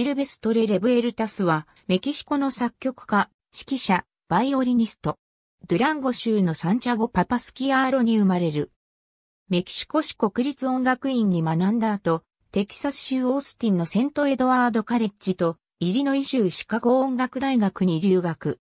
シルベストレ・レブエルタスは、メキシコの作曲家、指揮者、バイオリニスト。ドゥランゴ州のサンチャゴ・パパスキアーロに生まれる。メキシコ市国立音楽院に学んだ後、テキサス州オースティンのセント・エドワード・カレッジと、イリノイ州シカゴ音楽大学に留学。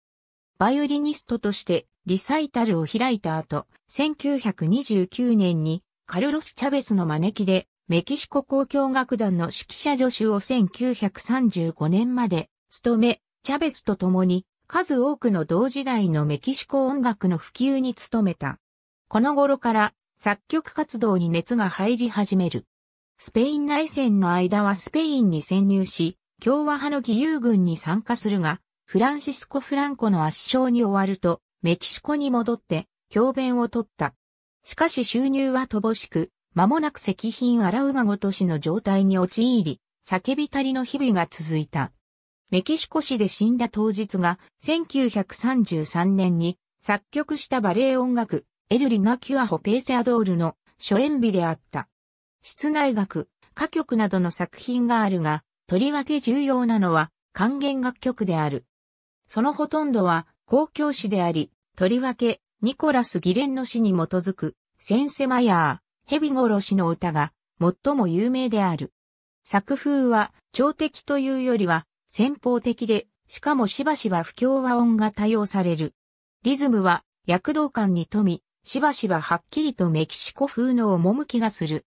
バイオリニストとしてリサイタルを開いた後、1929年にカルロス・チャベスの招きでメキシコ交響楽団の指揮者助手を1935年まで務め、チャベスと共に数多くの同時代のメキシコ音楽の普及に努めた。この頃から作曲活動に熱が入り始める。スペイン内戦の間はスペインに潜入し、共和派の義勇軍に参加するが、フランシスコ・フランコの圧勝に終わると、メキシコに戻って、教鞭を取った。しかし収入は乏しく、間もなく石品洗うがごとしの状態に陥り、叫びたりの日々が続いた。メキシコ市で死んだ当日が1933年に作曲したバレエ音楽エルリナ・キュアホ・ペーセアドールの初演日であった。室内楽、歌曲などの作品があるが、とりわけ重要なのは還元楽曲である。そのほとんどは公共詩であり、とりわけニコラス・ギレンの詩に基づくセンセマヤー、蛇殺しの歌が最も有名である。作風は、朝敵というよりは、先方的で、しかもしばしば不協和音が多用される。リズムは、躍動感に富み、しばしばはっきりとメキシコ風の趣がする。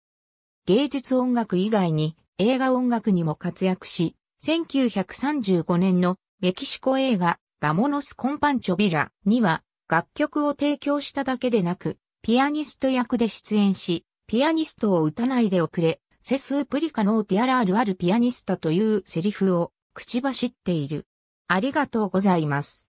芸術音楽以外に映画音楽にも活躍し、1935年のメキシコ映画バモノス・コンパンチョビラには楽曲を提供しただけでなく、ピアニスト役で出演し、ピアニストを打たないでおくれ、セスープリカのティアラールあるピアニスタというセリフを口走っている。ありがとうございます。